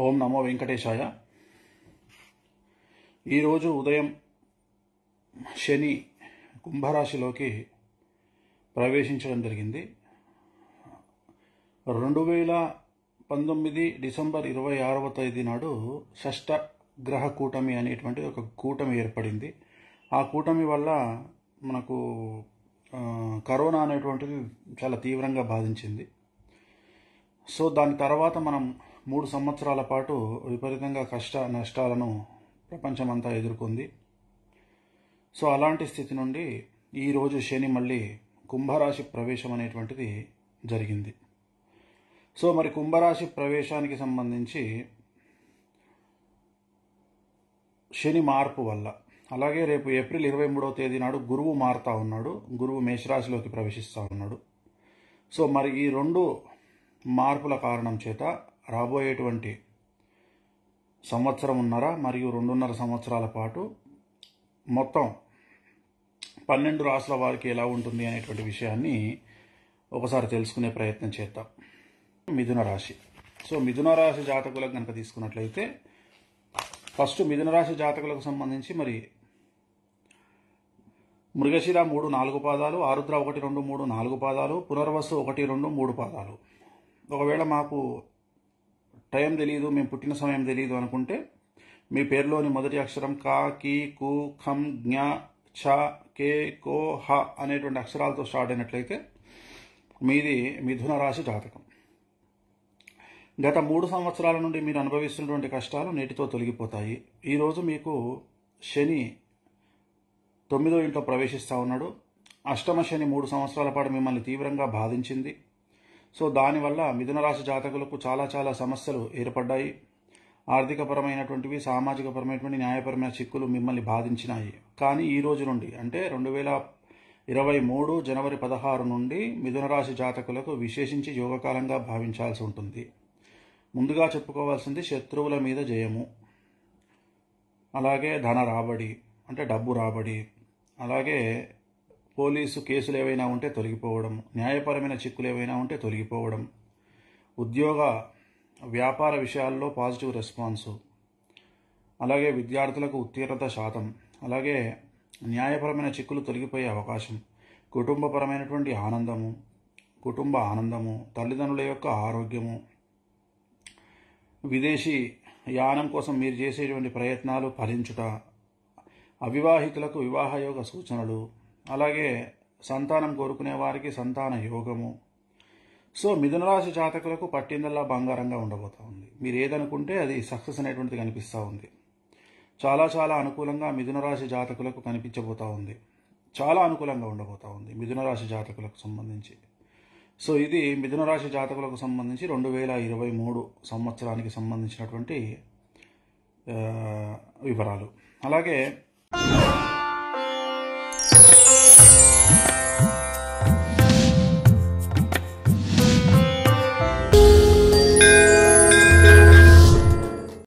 ఓం నమో వెంకటేశాయ ఈరోజు ఉదయం శని కుంభరాశిలోకి ప్రవేశించడం జరిగింది రెండు వేల పంతొమ్మిది డిసెంబర్ ఇరవై ఆరవ తేదీ నాడు షష్ట గ్రహ కూటమి అనేటువంటి ఒక కూటమి ఏర్పడింది ఆ కూటమి వల్ల మనకు కరోనా అనేటువంటిది చాలా తీవ్రంగా బాధించింది సో దాని తర్వాత మనం మూడు సంవత్సరాల పాటు విపరీతంగా కష్ట నష్టాలను ప్రపంచమంతా ఎదుర్కొంది సో అలాంటి స్థితి నుండి ఈరోజు శని మళ్ళీ కుంభరాశి ప్రవేశం అనేటువంటిది జరిగింది సో మరి కుంభరాశి ప్రవేశానికి సంబంధించి శని మార్పు వల్ల అలాగే రేపు ఏప్రిల్ ఇరవై మూడవ తేదీ నాడు గురువు మారుతా ఉన్నాడు గురువు మేషరాశిలోకి ప్రవేశిస్తూ ఉన్నాడు సో మరి ఈ రెండు మార్పుల కారణం చేత రాబోయేటువంటి ఉన్నర మరియు రెండున్నర సంవత్సరాల పాటు మొత్తం పన్నెండు రాసుల వారికి ఎలా ఉంటుంది అనేటువంటి విషయాన్ని ఒకసారి తెలుసుకునే ప్రయత్నం చేద్దాం మిథున రాశి సో మిథున రాశి జాతకులకు కనుక తీసుకున్నట్లయితే ఫస్ట్ మిథున రాశి జాతకులకు సంబంధించి మరి మృగశిర మూడు నాలుగు పాదాలు ఆరుద్ర ఒకటి రెండు మూడు నాలుగు పాదాలు పునర్వసు ఒకటి రెండు మూడు పాదాలు ఒకవేళ మాకు టైం తెలియదు మేము పుట్టిన సమయం తెలియదు అనుకుంటే మీ పేరులోని మొదటి అక్షరం కా కి కు ఖం జ్ఞ ఛ కే కో హ అనేటువంటి అక్షరాలతో స్టార్ట్ అయినట్లయితే మీది మిథున రాశి జాతకం గత మూడు సంవత్సరాల నుండి మీరు అనుభవిస్తున్నటువంటి కష్టాలు నేటితో తొలగిపోతాయి ఈరోజు మీకు శని తొమ్మిదో ఇంట్లో ప్రవేశిస్తూ ఉన్నాడు అష్టమ శని మూడు సంవత్సరాల పాటు మిమ్మల్ని తీవ్రంగా బాధించింది సో దానివల్ల మిథున రాశి జాతకులకు చాలా చాలా సమస్యలు ఏర్పడ్డాయి ఆర్థికపరమైనటువంటివి సామాజికపరమైనటువంటి న్యాయపరమైన చిక్కులు మిమ్మల్ని బాధించినాయి కానీ ఈ రోజు నుండి అంటే రెండు వేల ఇరవై మూడు జనవరి పదహారు నుండి మిథున రాశి జాతకులకు విశేషించి యోగకాలంగా భావించాల్సి ఉంటుంది ముందుగా చెప్పుకోవాల్సింది శత్రువుల మీద జయము అలాగే ధన రాబడి అంటే డబ్బు రాబడి అలాగే పోలీసు కేసులు ఏవైనా ఉంటే తొలగిపోవడం న్యాయపరమైన చిక్కులు ఏవైనా ఉంటే తొలగిపోవడం ఉద్యోగ వ్యాపార విషయాల్లో పాజిటివ్ రెస్పాన్స్ అలాగే విద్యార్థులకు ఉత్తీర్ణత శాతం అలాగే న్యాయపరమైన చిక్కులు తొలగిపోయే అవకాశం కుటుంబపరమైనటువంటి ఆనందము కుటుంబ ఆనందము తల్లిదండ్రుల యొక్క ఆరోగ్యము విదేశీ యానం కోసం మీరు చేసేటువంటి ప్రయత్నాలు ఫలించుట అవివాహితులకు వివాహయోగ సూచనలు అలాగే సంతానం కోరుకునే వారికి సంతాన యోగము సో మిథునరాశి జాతకులకు పట్టిందల్లా బంగారంగా ఉండబోతా ఉంది మీరు ఏదనుకుంటే అది సక్సెస్ అనేటువంటిది కనిపిస్తూ ఉంది చాలా చాలా అనుకూలంగా మిథునరాశి జాతకులకు కనిపించబోతా ఉంది చాలా అనుకూలంగా ఉండబోతా ఉంది మిథునరాశి జాతకులకు సంబంధించి సో ఇది మిథునరాశి జాతకులకు సంబంధించి రెండు వేల ఇరవై మూడు సంవత్సరానికి సంబంధించినటువంటి వివరాలు అలాగే